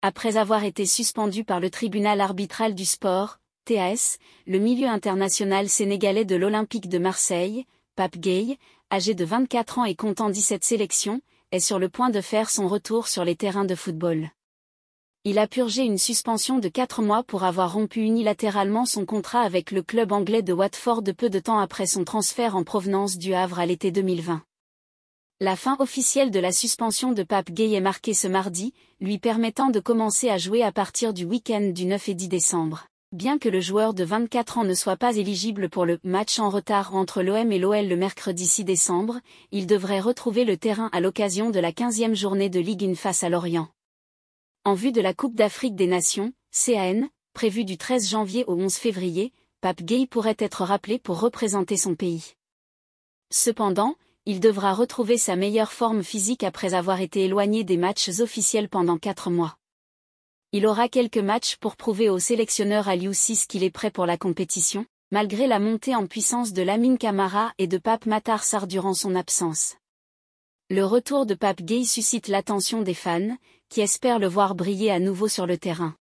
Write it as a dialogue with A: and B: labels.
A: Après avoir été suspendu par le tribunal arbitral du sport, TAS, le milieu international sénégalais de l'Olympique de Marseille, Pape Gay, âgé de 24 ans et comptant 17 sélections, est sur le point de faire son retour sur les terrains de football. Il a purgé une suspension de 4 mois pour avoir rompu unilatéralement son contrat avec le club anglais de Watford peu de temps après son transfert en provenance du Havre à l'été 2020. La fin officielle de la suspension de Pape Gay est marquée ce mardi, lui permettant de commencer à jouer à partir du week-end du 9 et 10 décembre. Bien que le joueur de 24 ans ne soit pas éligible pour le match en retard entre l'OM et l'OL le mercredi 6 décembre, il devrait retrouver le terrain à l'occasion de la 15e journée de Ligue 1 face à Lorient. En vue de la Coupe d'Afrique des Nations, CAN, prévue du 13 janvier au 11 février, Pape Gay pourrait être rappelé pour représenter son pays. Cependant, il devra retrouver sa meilleure forme physique après avoir été éloigné des matchs officiels pendant quatre mois. Il aura quelques matchs pour prouver au sélectionneur Aliou 6 qu'il est prêt pour la compétition, malgré la montée en puissance de Lamine Camara et de Pape Matar durant son absence. Le retour de Pape Gay suscite l'attention des fans, qui espèrent le voir briller à nouveau sur le terrain.